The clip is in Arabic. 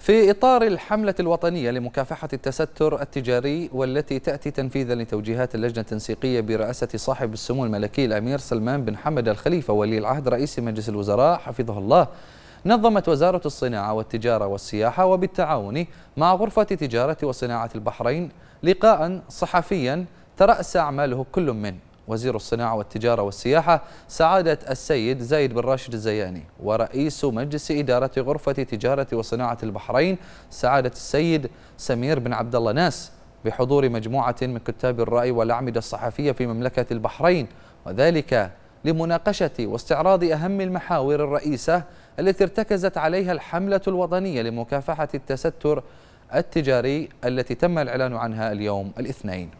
في إطار الحملة الوطنية لمكافحة التستر التجاري والتي تأتي تنفيذا لتوجيهات اللجنة التنسيقية برئاسة صاحب السمو الملكي الأمير سلمان بن حمد الخليفة ولي العهد رئيس مجلس الوزراء حفظه الله نظمت وزارة الصناعة والتجارة والسياحة وبالتعاون مع غرفة تجارة وصناعة البحرين لقاء صحفيا ترأس أعماله كل من وزير الصناعة والتجارة والسياحة سعادة السيد زايد بن راشد الزياني ورئيس مجلس إدارة غرفة تجارة وصناعة البحرين سعادة السيد سمير بن عبد الله ناس بحضور مجموعة من كتاب الرأي والأعمدة الصحفية في مملكة البحرين وذلك لمناقشة واستعراض أهم المحاور الرئيسة التي ارتكزت عليها الحملة الوطنية لمكافحة التستر التجاري التي تم الإعلان عنها اليوم الاثنين